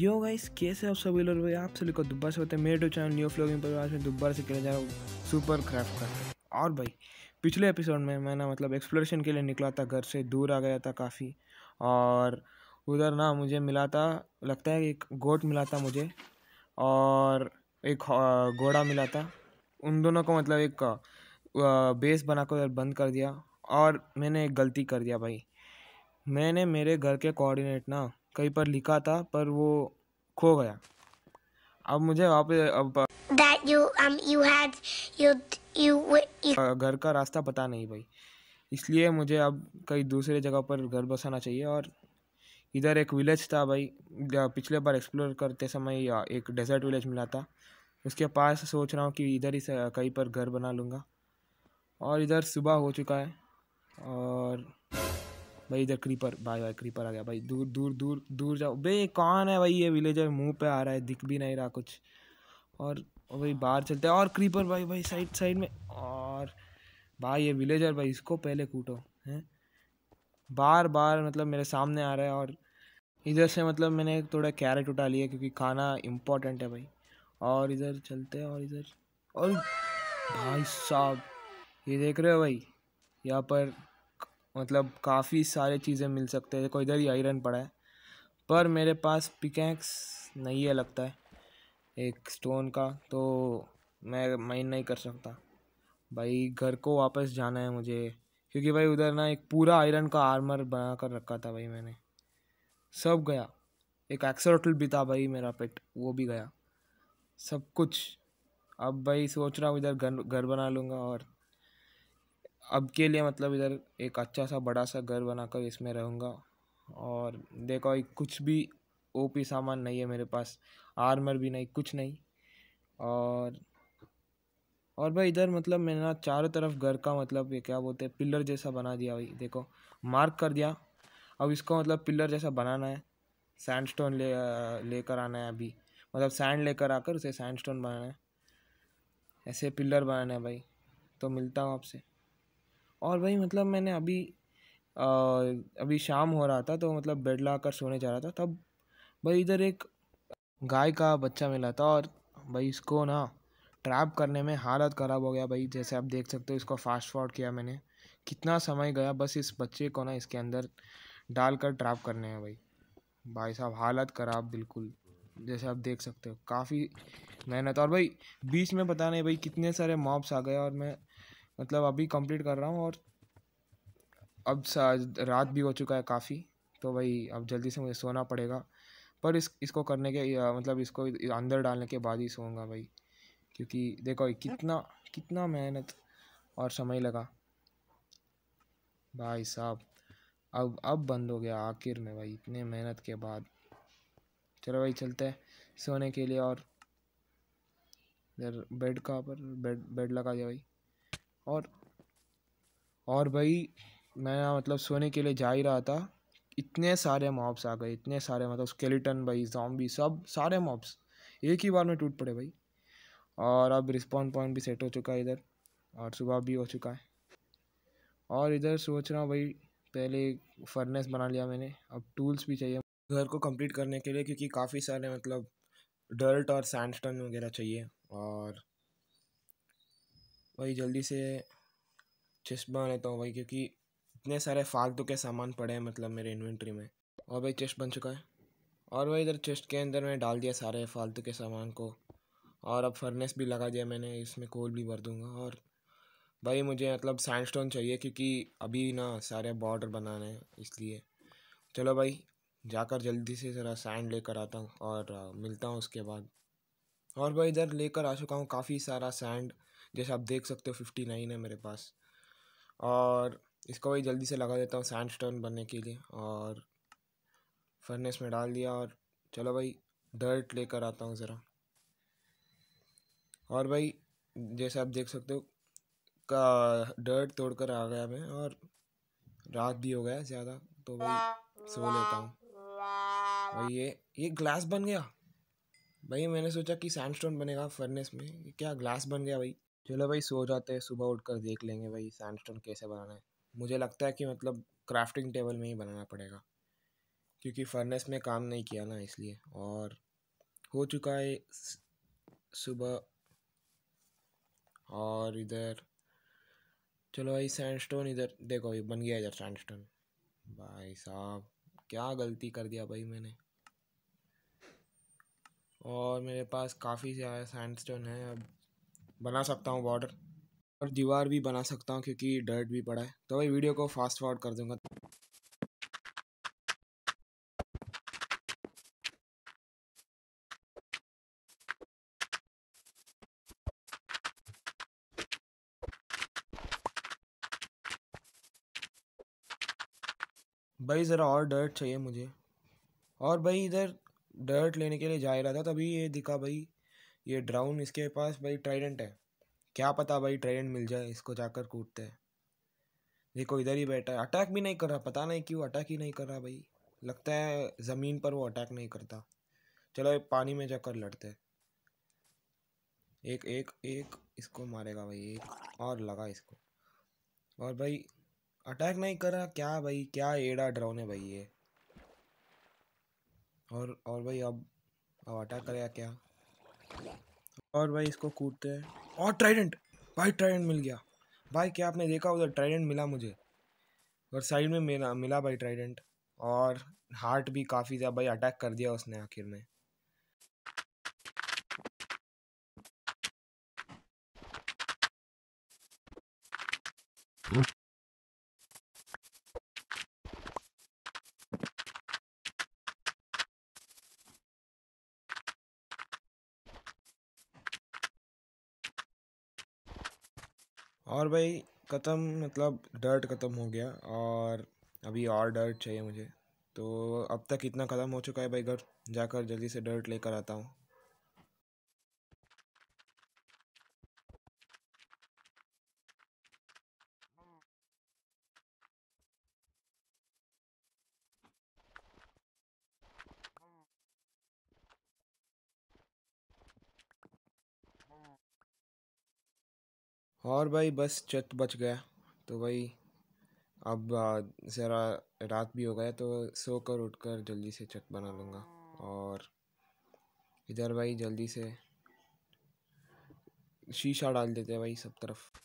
Yo guys कैसे आप सभी लोग भाई आप सभी को दोबारा से होते हैं मेरे टू चैनल न्यू फ्लोगिंग पर आज मैं दोबारा से खेलने जा रहा हूँ सुपर क्राफ्ट का और भाई पिछले एपिसोड में मैं ना मतलब एक्सप्लोरेशन के लिए निकला था घर से दूर आ गया था काफ़ी और उधर ना मुझे मिला था लगता है एक गोट मिला था मुझे और एक घोड़ा मिला था उन दोनों को मतलब एक बेस बनाकर बंद कर दिया और मैंने एक गलती कर दिया भाई मैंने मेरे घर के कोऑर्डिनेट ना कहीं पर लिखा था पर वो खो गया अब मुझे वहाँ पे अब घर का रास्ता पता नहीं भाई इसलिए मुझे अब कहीं दूसरे जगह पर घर बसाना चाहिए और इधर एक विलेज था भाई पिछले बार एक्सप्लोर करते समय एक डेजर्ट विलेज मिला था उसके पास सोच रहा हूँ कि इधर ही कहीं पर घर बना लूँगा और इधर सुबह हो चुका है और भाई इधर क्रीपर भाई भाई क्रीपर आ गया भाई दूर दूर दूर दूर जाओ बे कौन है भाई ये विलेजर मुंह पे आ रहा है दिख भी नहीं रहा कुछ और भाई बाहर चलते हैं और क्रीपर भाई भाई साइड साइड में और भाई ये विलेजर भाई इसको पहले कूटो हैं बार बार मतलब मेरे सामने आ रहा है और इधर से मतलब मैंने थोड़ा कैरेट उठा लिया क्योंकि खाना इम्पोर्टेंट है भाई और इधर चलते हैं और इधर और भाई साहब ये देख रहे हो भाई यहाँ पर मतलब काफ़ी सारे चीज़ें मिल सकते हैं देखो इधर ही आयरन पड़ा है पर मेरे पास पिकैक्स नहीं है लगता है एक स्टोन का तो मैं माइन नहीं कर सकता भाई घर को वापस जाना है मुझे क्योंकि भाई उधर ना एक पूरा आयरन का आर्मर बना कर रखा था भाई मैंने सब गया एक एक्सरोटल भी था भाई मेरा पेट वो भी गया सब कुछ अब भाई सोच रहा हूँ इधर घर घर बना लूँगा और अब के लिए मतलब इधर एक अच्छा सा बड़ा सा घर बनाकर इसमें रहूँगा और देखो कुछ भी ओपी सामान नहीं है मेरे पास आर्मर भी नहीं कुछ नहीं और और भाई इधर मतलब मैंने ना चारों तरफ घर का मतलब ये क्या बोलते हैं पिलर जैसा बना दिया भाई देखो मार्क कर दिया अब इसको मतलब पिलर जैसा बनाना है सैंडस्टोन ले लेकर आना है अभी मतलब सैंड लेकर आकर उसे सैंडस्टोन बनाना है ऐसे पिलर बनाना है भाई तो मिलता हूँ आपसे और भाई मतलब मैंने अभी आ, अभी शाम हो रहा था तो मतलब बेड ला कर सोने जा रहा था तब भाई इधर एक गाय का बच्चा मिला था और भाई इसको ना ट्रैप करने में हालत ख़राब हो गया भाई जैसे आप देख सकते हो इसको फास्ट फॉर्ड किया मैंने कितना समय गया बस इस बच्चे को ना इसके अंदर डाल कर ट्रैप करने हैं भाई भाई साहब हालत ख़राब बिल्कुल जैसे आप देख सकते हो काफ़ी मेहनत और भाई बीच में पता नहीं भाई कितने सारे मॉब्स आ गए और मैं मतलब अभी कंप्लीट कर रहा हूँ और अब रात भी हो चुका है काफ़ी तो भाई अब जल्दी से मुझे सोना पड़ेगा पर इस इसको करने के मतलब इसको अंदर डालने के बाद ही सोऊंगा भाई क्योंकि देखो कितना कितना मेहनत और समय लगा भाई साहब अब अब बंद हो गया आखिर में भाई इतने मेहनत के बाद चलो भाई चलते हैं सोने के लिए और इधर बेड का पर बेड बेड लगा दिया भाई और और भाई मैं मतलब सोने के लिए जा ही रहा था इतने सारे मॉब्स आ गए इतने सारे मतलब स्केलेटन भाई जॉम्बी सब सारे मॉब्स एक ही बार में टूट पड़े भाई और अब रिस्पॉन्स पॉइंट भी सेट हो चुका है इधर और सुबह भी हो चुका है और इधर सोच रहा हूँ भाई पहले फर्नेस बना लिया मैंने अब टूल्स भी चाहिए घर को कंप्लीट करने के लिए क्योंकि काफ़ी सारे मतलब डर्ट और सैंडस्टोन वगैरह चाहिए और वही जल्दी से चश्मा लेता हूँ भाई क्योंकि इतने सारे फालतू के सामान पड़े हैं मतलब मेरे इन्वेंट्री में और भाई चेस्ट बन चुका है और वही इधर चेस्ट के अंदर मैंने डाल दिया सारे फालतू के सामान को और अब फर्नेस भी लगा दिया मैंने इसमें कोल भी भर दूँगा और भाई मुझे मतलब सैंडस्टोन चाहिए क्योंकि अभी ना सारे बॉर्डर बनाने हैं इसलिए चलो भाई जाकर जल्दी से ज़रा सैंड लेकर आता हूँ और मिलता हूँ उसके बाद और भाई इधर लेकर आ चुका हूँ काफ़ी सारा सैंड जैसे आप देख सकते हो फिफ्टी नाइन है मेरे पास और इसको वही जल्दी से लगा देता हूँ सैंडस्टोन बनने के लिए और फर्नेस में डाल दिया और चलो भाई डर्ट लेकर आता हूँ ज़रा और भाई जैसे आप देख सकते हो का डर्ट तोड़ कर आ गया मैं और रात भी हो गया ज़्यादा तो भाई सो लेता हूँ भाई ये ये ग्लास बन गया भाई मैंने सोचा कि सैंडस्टोन बनेगा फर्नेस में क्या ग्लास बन गया भाई चलो भाई सो जाते हैं सुबह उठकर देख लेंगे भाई सैंडस्टोन कैसे बनाना है मुझे लगता है कि मतलब क्राफ्टिंग टेबल में ही बनाना पड़ेगा क्योंकि फर्नेस में काम नहीं किया ना इसलिए और हो चुका है सुबह और इधर चलो भाई सैंडस्टोन इधर देखो भाई बन गया इधर सैंडस्टोन भाई साहब क्या गलती कर दिया भाई मैंने और मेरे पास काफ़ी सारे सैंडस्टोन है अब बना सकता हूँ बॉर्डर और दीवार भी बना सकता हूँ क्योंकि डर्ट भी पड़ा है तो भाई वीडियो को फास्ट फॉरवर्ड कर दूंगा भाई ज़रा और डर्ट चाहिए मुझे और भाई इधर डर्ट लेने के लिए जा ही रहा था तभी ये दिखा भाई ये ड्राउन इसके पास भाई ट्राइडेंट है क्या पता भाई ट्राइडेंट मिल जाए इसको जाकर कूदते हैं देखो इधर ही बैठा है अटैक भी नहीं कर रहा पता नहीं क्यों अटैक ही नहीं कर रहा भाई लगता है ज़मीन पर वो अटैक नहीं करता चलो पानी में जाकर लड़ते हैं एक एक एक इसको मारेगा भाई एक और लगा इसको और भाई अटैक नहीं कर रहा क्या भाई क्या एड़ा ड्राउन है भाई ये और और भाई अब अब अटैक करेगा क्या और भाई इसको कूदते हैं और ट्राइडेंट भाई ट्राइडेंट मिल गया भाई क्या आपने देखा उधर ट्राइडेंट मिला मुझे और साइड में मिला मिला भाई ट्राइडेंट और हार्ट भी काफ़ी ज़्यादा भाई अटैक कर दिया उसने आखिर में और भाई ख़त्म मतलब डर्ट ख़त्म हो गया और अभी और डर्ट चाहिए मुझे तो अब तक इतना ख़त्म हो चुका है भाई घर जाकर जल्दी से डर्ट लेकर आता हूँ और भाई बस चत बच गया तो भाई अब ज़रा रात भी हो गया तो सो कर उठ कर जल्दी से चट बना लूँगा और इधर भाई जल्दी से शीशा डाल देते हैं भाई सब तरफ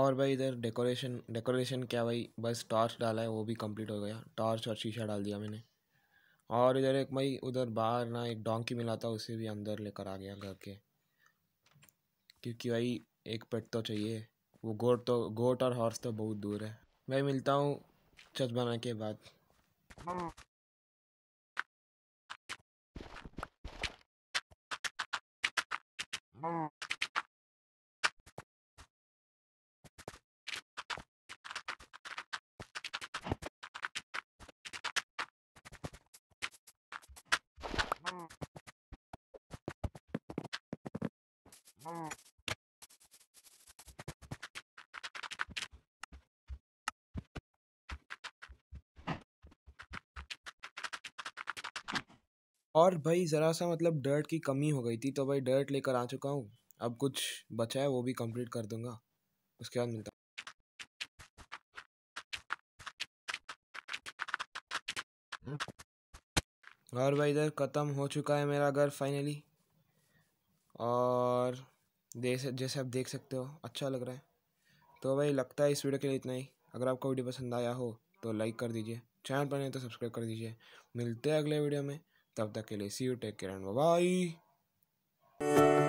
और भाई इधर डेकोरेशन डेकोरेशन क्या भाई बस टॉर्च डाला है वो भी कंप्लीट हो गया टॉर्च और शीशा डाल दिया मैंने और इधर एक भाई उधर बाहर ना एक डोंकी मिला था उसे भी अंदर लेकर आ गया घर के क्योंकि भाई एक पेट तो चाहिए वो गोट तो गोट और हॉर्स तो बहुत दूर है मैं मिलता हूँ चच बना के बाद हाँ। और भाई ज़रा सा मतलब डर्ट की कमी हो गई थी तो भाई डर्ट लेकर आ चुका हूँ अब कुछ बचा है वो भी कंप्लीट कर दूंगा उसके बाद मिलता और भाई इधर ख़त्म हो चुका है मेरा घर फाइनली और जैसे जैसे आप देख सकते हो अच्छा लग रहा है तो भाई लगता है इस वीडियो के लिए इतना ही अगर आपको वीडियो पसंद आया हो तो लाइक कर दीजिए चैनल पर नहीं तो सब्सक्राइब कर दीजिए मिलते हैं अगले वीडियो में तब तक के लिए see you take care and bye